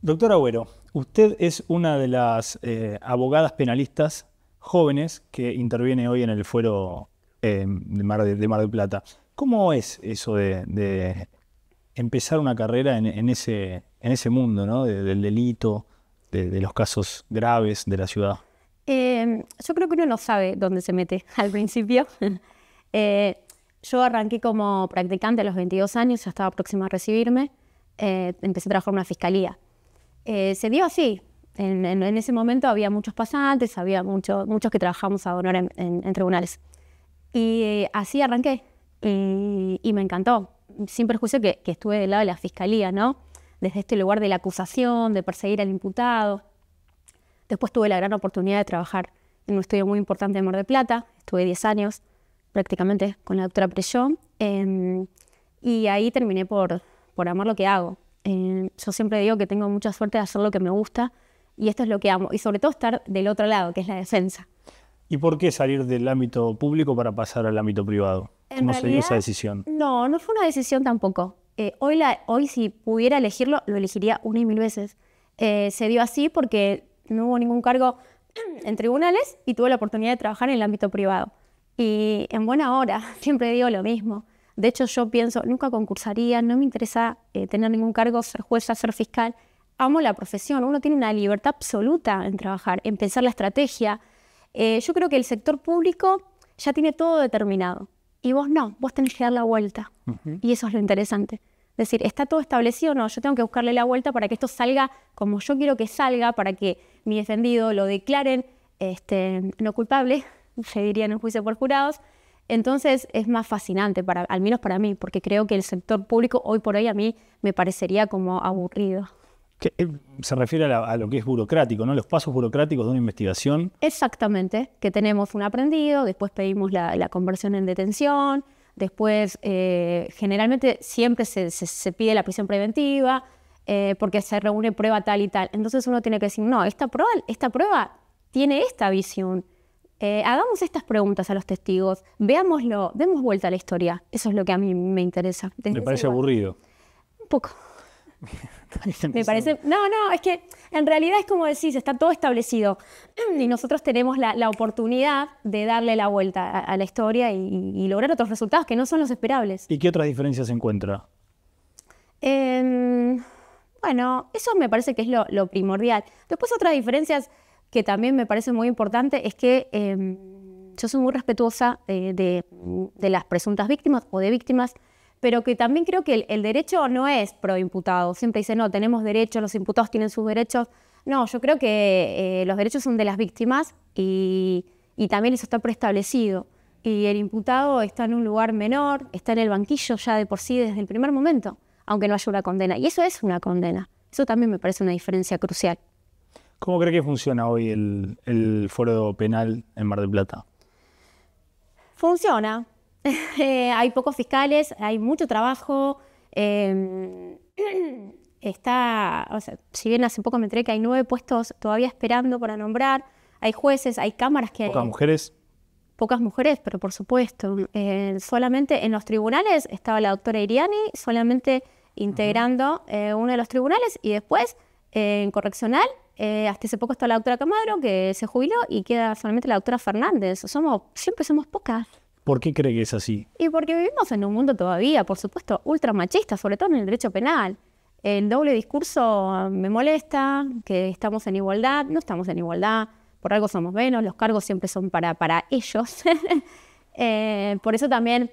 Doctor Agüero, usted es una de las eh, abogadas penalistas jóvenes que interviene hoy en el fuero eh, de, Mar del Plata. ¿Cómo es eso de, empezar una carrera en, ese, mundo del delito, de, los casos graves de la ciudad? Em, yo creo que uno no sabe dónde se mete al principio. Eh, yo arranqué como practicante a los 22 años, ya estaba próxima a recibirme. empecé a trabajar en una fiscalía eh, se dio así. En, ese momento había muchos pasantes, había muchos que trabajamos a honor en tribunales. Y eh, así arranqué y, me encantó, sin perjuicio que, estuve del lado de la fiscalía, ¿no? Desde este lugar de la acusación, de perseguir al imputado. Después tuve la gran oportunidad de trabajar en un estudio muy importante de Mar de Plata, estuve 10 años prácticamente con la doctora Prellón, em, y ahí terminé por, por amar lo que hago, eh, yo siempre digo que tengo mucha suerte de hacer lo que me gusta y esto es lo que amo. Y sobre todo estar del otro lado, que es la defensa. ¿Y por qué salir del ámbito público para pasar al ámbito privado? En ¿Cómo se dio esa decisión? No, no fue una decisión tampoco. Eh, hoy, hoy si pudiera elegirlo, lo elegiría una y mil veces. Eh, se dio así porque no hubo ningún cargo en tribunales y tuve la oportunidad de trabajar en el ámbito privado. Y en buena hora, siempre digo lo mismo. De hecho, yo pienso, nunca concursaría, no me interesa eh, tener ningún cargo, ser jueza, ser fiscal. Amo la profesión, uno tiene una libertad absoluta en trabajar, en pensar la estrategia. Eh, yo creo que el sector público ya tiene todo determinado y vos no, vos tenés que dar la vuelta. Y eso es lo interesante. Es decir, ¿está todo establecido o no? Yo tengo que buscarle la vuelta para que esto salga como yo quiero que salga, para que mi defendido lo declaren este, no culpable, se diría en un juicio por jurados, entonces es más fascinante, para, al menos para mí, porque creo que el sector público hoy por hoy a mí me parecería como aburrido. Eh, se refiere a, lo que es burocrático, ¿no? Los pasos burocráticos de una investigación. Exactamente, que tenemos un aprendido, después pedimos la, conversión en detención, después eh, generalmente siempre se, pide la prisión preventiva eh, porque se reúne prueba tal y tal. Entonces uno tiene que decir, no, esta prueba, esta prueba tiene esta visión eh, hagamos estas preguntas a los testigos, veámoslo, demos vuelta a la historia. Eso es lo que a mí me interesa. me parece aburrido. Un poco. me parece. No, no, es que en realidad es como decís, está todo establecido. Y nosotros tenemos la, oportunidad de darle la vuelta a, la historia y, lograr otros resultados que no son los esperables. ¿Y qué otras diferencias se encuentra? Em, bueno, eso me parece que es lo, lo primordial. Después otras diferencias que también me parece muy importante es que em, yo soy muy respetuosa eh, de, las presuntas víctimas o de víctimas, pero que también creo que el, derecho no es pro imputado. Siempre dice, no, tenemos derechos, los imputados tienen sus derechos. No, yo creo que eh, los derechos son de las víctimas y, y también eso está preestablecido. Y el imputado está en un lugar menor, está en el banquillo ya de por sí desde el primer momento, aunque no haya una condena. Y eso es una condena. Eso también me parece una diferencia crucial. ¿Cómo cree que funciona hoy el, foro penal en Mar del Plata? Funciona. Eh, hay pocos fiscales, hay mucho trabajo. Em, está, o sea, si bien hace poco me enteré que hay nueve puestos todavía esperando para nombrar, hay jueces, hay cámaras que... ¿Pocas mujeres? Pocas mujeres, pero por supuesto. Eh, solamente en los tribunales estaba la doctora Iriani, solamente integrando eh, uno de los tribunales y después en correccional eh, hasta hace poco está la doctora Camadro, que se jubiló, y queda solamente la doctora Fernández. Somos, siempre somos pocas. ¿Por qué cree que es así? Y porque vivimos en un mundo todavía, por supuesto, ultra machista, sobre todo en el derecho penal. El doble discurso me molesta, que estamos en igualdad, no estamos en igualdad, por algo somos menos, los cargos siempre son para, para ellos. Eh, por eso también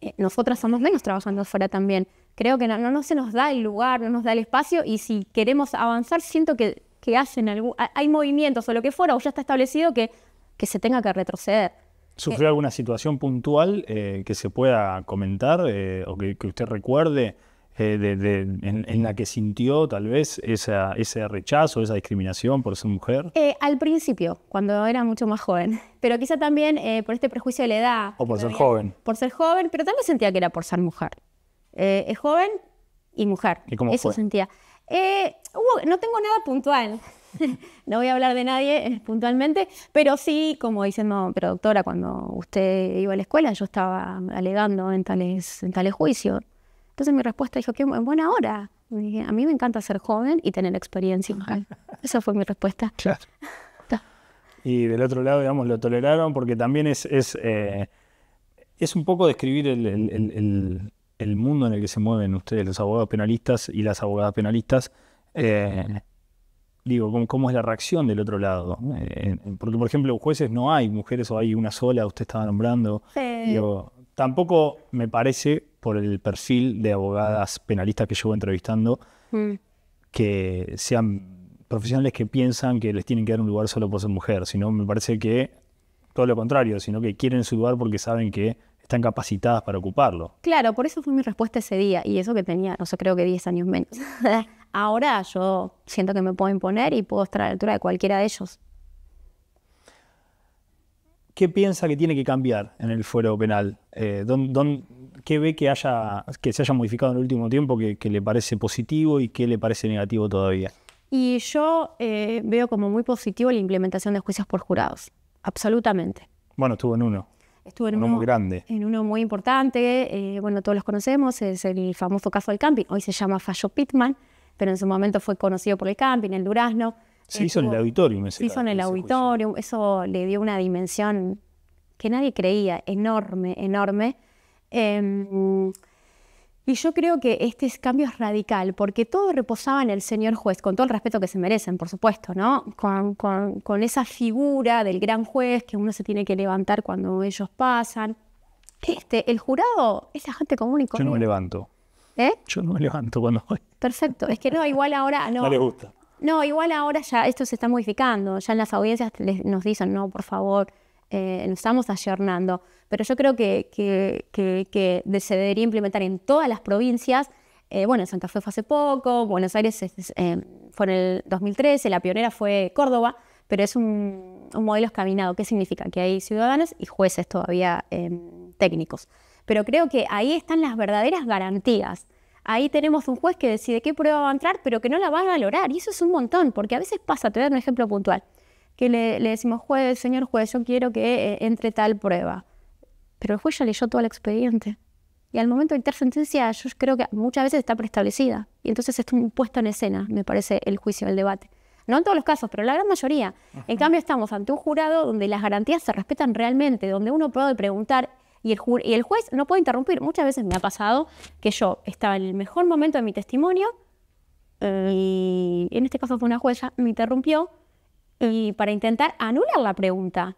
eh, nosotras somos menos trabajando fuera también. Creo que no, no se nos da el lugar, no nos da el espacio y si queremos avanzar, siento que que hacen, algún, hay movimientos o lo que fuera, o ya está establecido que, que se tenga que retroceder. ¿Sufrió eh, alguna situación puntual eh, que se pueda comentar eh, o que, usted recuerde en, la que sintió tal vez esa, ese rechazo, esa discriminación por ser mujer? al principio, cuando era mucho más joven, pero quizá también por este prejuicio de la edad. O por ser joven. Por ser joven, pero también sentía que era por ser mujer. es joven y mujer. ¿Y cómo Eso sentía. Eh, no tengo nada puntual. no voy a hablar de nadie eh, puntualmente, pero sí, como diciendo, pero doctora, cuando usted iba a la escuela, yo estaba alegando en tales, en tales juicios. Entonces mi respuesta dijo, qué en buena hora. a mí me encanta ser joven y tener experiencia. Esa fue mi respuesta. Claro. y del otro lado, digamos, lo toleraron porque también es, es, eh, un poco describir el el mundo en el que se mueven ustedes, los abogados penalistas y las abogadas penalistas, eh, digo, ¿cómo, es la reacción del otro lado? Eh, porque, por ejemplo, jueces no hay mujeres o hay una sola, usted estaba nombrando. Sí. tampoco me parece, por el perfil de abogadas penalistas que llevo entrevistando, mm. que sean profesionales que piensan que les tienen que dar un lugar solo por ser mujer, sino me parece que todo lo contrario, sino que quieren su lugar porque saben que están capacitadas para ocuparlo. Claro, por eso fue mi respuesta ese día y eso que tenía, no sé, creo que 10 años menos. Ahora yo siento que me puedo imponer y puedo estar a la altura de cualquiera de ellos. ¿Qué piensa que tiene que cambiar en el fuero penal? Eh, ¿Qué ve que, haya, que se haya modificado en el último tiempo que, le parece positivo y qué le parece negativo todavía? Y yo eh, veo como muy positivo la implementación de juicios por jurados, absolutamente. Bueno, estuvo en uno. Estuvo en uno, muy grande. En uno muy importante, eh, bueno, todos los conocemos, es el famoso caso del camping. Hoy se llama Fallo Pitman, pero en su momento fue conocido por el camping, el Durazno. Se hizo en el auditorium Se hizo en el auditorio. eso le dio una dimensión que nadie creía, enorme, enorme. Em, y yo creo que este cambio es radical, porque todo reposaba en el señor juez, con todo el respeto que se merecen, por supuesto, ¿no? Con, con, con esa figura del gran juez que uno se tiene que levantar cuando ellos pasan. Este, el jurado es la gente común y común. Yo no me levanto. ¿Eh? Yo no me levanto cuando voy. Perfecto. Es que no, igual ahora no. No le gusta. No, igual ahora ya esto se está modificando. Ya en las audiencias nos dicen, no, por favor, eh, estamos pero yo creo que, se debería implementar en todas las provincias. Eh, bueno, Santa Fe fue hace poco, Buenos Aires eh, fue en el 2013, la pionera fue Córdoba, pero es un, un modelo escaminado. ¿Qué significa? Que hay ciudadanos y jueces todavía em, técnicos. Pero creo que ahí están las verdaderas garantías. Ahí tenemos un juez que decide qué prueba va a entrar, pero que no la va a valorar. Y eso es un montón, porque a veces pasa, te voy a dar un ejemplo puntual que le, decimos, juez, señor juez, yo quiero que eh, entre tal prueba. Pero el juez ya leyó todo el expediente. Y al momento de dictar sentencia, yo creo que muchas veces está preestablecida. Y entonces un puesto en escena, me parece, el juicio, el debate. No en todos los casos, pero la gran mayoría. En cambio, estamos ante un jurado donde las garantías se respetan realmente, donde uno puede preguntar y el, y el juez no puede interrumpir. Muchas veces me ha pasado que yo estaba en el mejor momento de mi testimonio eh, y en este caso fue una jueza, me interrumpió y para intentar anular la pregunta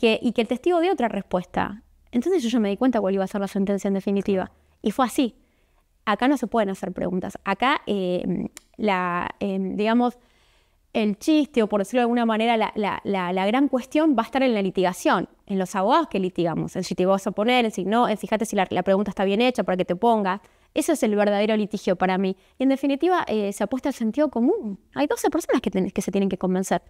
y que el testigo dé otra respuesta. Entonces yo ya me di cuenta cuál iba a ser la sentencia en definitiva. Y fue así. Acá no se pueden hacer preguntas. Acá, em, la, em, digamos, el chiste o por decirlo de alguna manera, la, gran cuestión va a estar en la litigación, en los abogados que litigamos, en si te vas a poner, en si no, eh, fíjate si la, pregunta está bien hecha para que te pongas. Ese es el verdadero litigio para mí. Y en definitiva, eh, se apuesta al sentido común. Hay 12 personas que, que se tienen que convencer.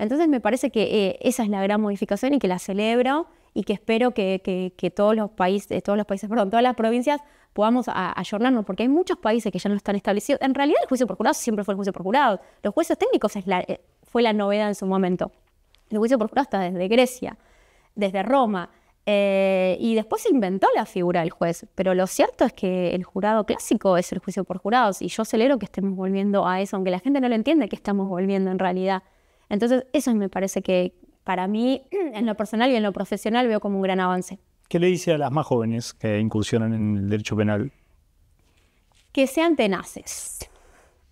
Entonces me parece que eh, esa es la gran modificación y que la celebro y que espero que, eh, todos los países, todos los países, perdón, todas las provincias podamos ayornarnos, porque hay muchos países que ya no están establecidos. En realidad el juicio por jurado siempre fue el juicio por jurado. Los jueces técnicos eh, fue la novedad en su momento. El juicio por jurado está desde Grecia, desde Roma. y después se inventó la figura del juez, pero lo cierto es que el jurado clásico es el juicio por jurados y yo celebro que estemos volviendo a eso, aunque la gente no lo entiende que estamos volviendo en realidad. Entonces, eso me parece que para mí, en lo personal y en lo profesional, veo como un gran avance. ¿Qué le dice a las más jóvenes que incursionan en el derecho penal? Que sean tenaces.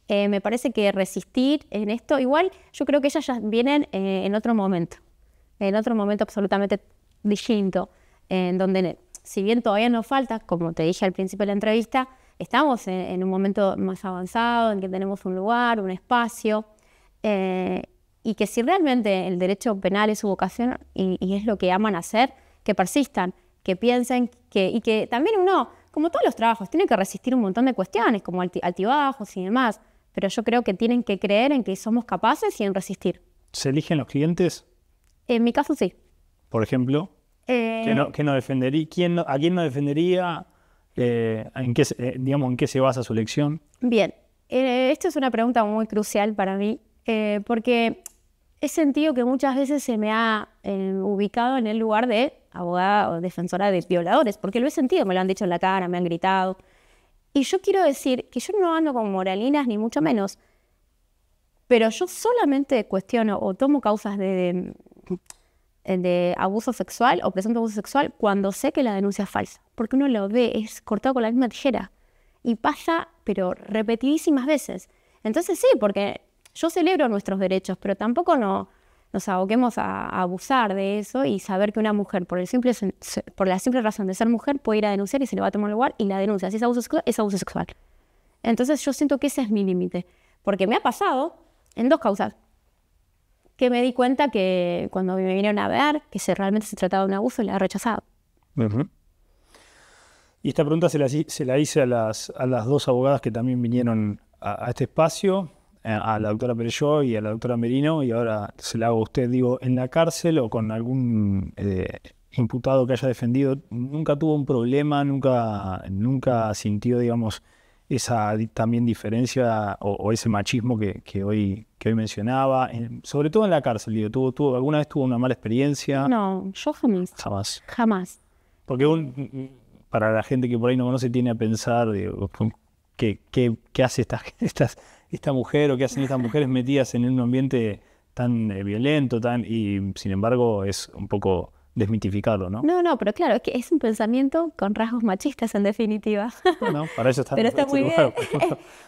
Eh, me parece que resistir en esto, igual yo creo que ellas ya vienen eh, en otro momento, en otro momento absolutamente distinto, en donde si bien todavía nos falta, como te dije al principio de la entrevista, estamos en, en un momento más avanzado, en que tenemos un lugar, un espacio, eh, y que si realmente el derecho penal es su vocación y, es lo que aman hacer, que persistan, que piensen que, y que también uno, como todos los trabajos, tiene que resistir un montón de cuestiones, como altibajos y demás, pero yo creo que tienen que creer en que somos capaces y en resistir. ¿Se eligen los clientes? En mi caso sí. Por ejemplo, eh... no, no defendería? ¿Quién ¿A quién no defendería? Eh, ¿en, qué, eh, digamos, ¿En qué se basa su elección? Bien, eh, esto es una pregunta muy crucial para mí eh, porque he sentido que muchas veces se me ha eh, ubicado en el lugar de abogada o defensora de violadores, porque lo he sentido, me lo han dicho en la cara, me han gritado. Y yo quiero decir que yo no ando con moralinas, ni mucho menos, pero yo solamente cuestiono o tomo causas de, de, de abuso sexual o presunto abuso sexual cuando sé que la denuncia es falsa, porque uno lo ve, es cortado con la misma tijera y pasa, pero repetidísimas veces. Entonces sí, porque yo celebro nuestros derechos, pero tampoco nos aboquemos a, abusar de eso y saber que una mujer, por, el simple, por la simple razón de ser mujer, puede ir a denunciar y se le va a tomar lugar y la denuncia. Si es abuso sexual, es abuso sexual. Entonces yo siento que ese es mi límite, porque me ha pasado en dos causas. Que me di cuenta que cuando me vinieron a ver, que realmente se trataba de un abuso, la he rechazado. Y esta pregunta se la, hice a las, dos abogadas que también vinieron a, a este espacio. Eh, a la doctora Perelló y a la doctora Merino, y ahora se la hago a usted, digo, en la cárcel o con algún eh, imputado que haya defendido, nunca tuvo un problema, nunca, nunca sintió, digamos, esa también diferencia o, ese machismo que, hoy, que hoy mencionaba, sobre todo en la cárcel, digo, ¿tuvo, tuvo, ¿alguna vez tuvo una mala experiencia? No, yo jamás. Jamás. Jamás. Porque para la gente que por ahí no conoce tiene a pensar, digo, ¿qué, qué, hace estas esta mujer o qué hacen estas mujeres metidas en un ambiente tan eh, violento, tan y sin embargo es un poco desmitificado, ¿no? No, no, pero claro, es que es un pensamiento con rasgos machistas en definitiva. no, para eso está. pero está este muy bien.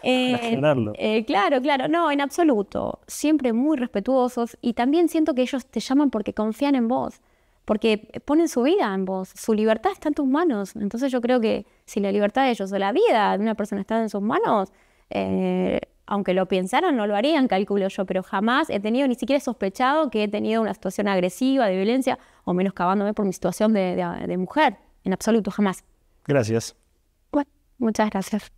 Eh, eh, claro, claro, no, en absoluto. Siempre muy respetuosos y también siento que ellos te llaman porque confían en vos, porque ponen su vida en vos, su libertad está en tus manos. Entonces yo creo que si la libertad de ellos o la vida de una persona está en sus manos, eh, aunque lo pensaron, no lo harían, calculo yo, pero jamás he tenido, ni siquiera he sospechado que he tenido una situación agresiva, de violencia, o menos cavándome por mi situación de, mujer, en absoluto, jamás. Gracias. Bueno, muchas gracias.